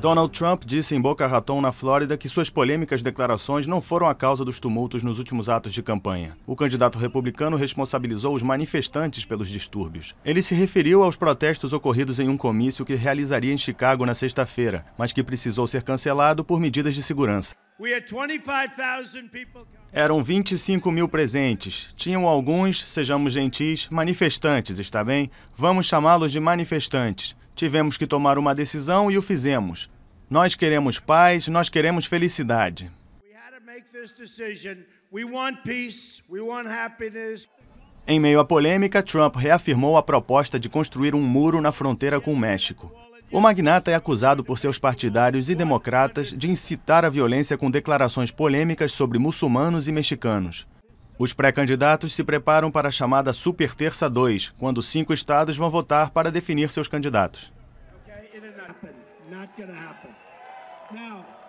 Donald Trump disse em Boca Raton, na Flórida, que suas polêmicas declarações não foram a causa dos tumultos nos últimos atos de campanha. O candidato republicano responsabilizou os manifestantes pelos distúrbios. Ele se referiu aos protestos ocorridos em um comício que realizaria em Chicago na sexta-feira, mas que precisou ser cancelado por medidas de segurança. Eram 25 mil presentes. Tinham alguns, sejamos gentis, manifestantes, está bem? Vamos chamá-los de manifestantes. Tivemos que tomar uma decisão e o fizemos. Nós queremos paz, nós queremos felicidade. Em meio à polêmica, Trump reafirmou a proposta de construir um muro na fronteira com o México. O magnata é acusado por seus partidários e democratas de incitar a violência com declarações polêmicas sobre muçulmanos e mexicanos. Os pré-candidatos se preparam para a chamada Super Terça 2, quando cinco estados vão votar para definir seus candidatos. it'll happen. Not going to happen. Now,